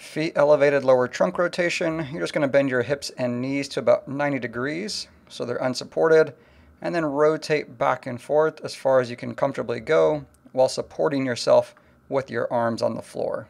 Feet elevated, lower trunk rotation. You're just going to bend your hips and knees to about 90 degrees so they're unsupported, and then rotate back and forth as far as you can comfortably go while supporting yourself with your arms on the floor.